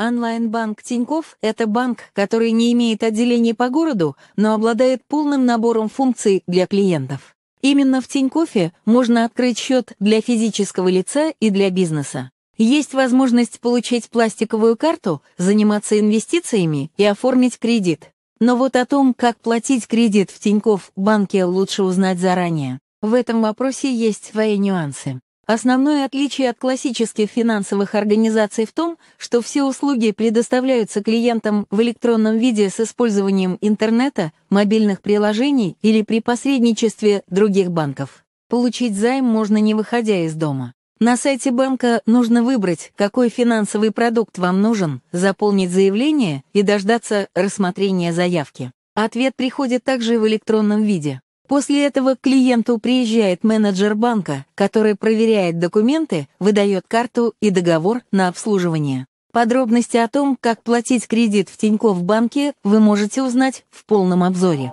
Онлайн-банк Тиньков – это банк, который не имеет отделений по городу, но обладает полным набором функций для клиентов. Именно в Тинькофе можно открыть счет для физического лица и для бизнеса. Есть возможность получить пластиковую карту, заниматься инвестициями и оформить кредит. Но вот о том, как платить кредит в Тиньков, банке, лучше узнать заранее. В этом вопросе есть свои нюансы. Основное отличие от классических финансовых организаций в том, что все услуги предоставляются клиентам в электронном виде с использованием интернета, мобильных приложений или при посредничестве других банков. Получить займ можно не выходя из дома. На сайте банка нужно выбрать, какой финансовый продукт вам нужен, заполнить заявление и дождаться рассмотрения заявки. Ответ приходит также в электронном виде. После этого к клиенту приезжает менеджер банка, который проверяет документы, выдает карту и договор на обслуживание. Подробности о том, как платить кредит в Тинькофф банке, вы можете узнать в полном обзоре.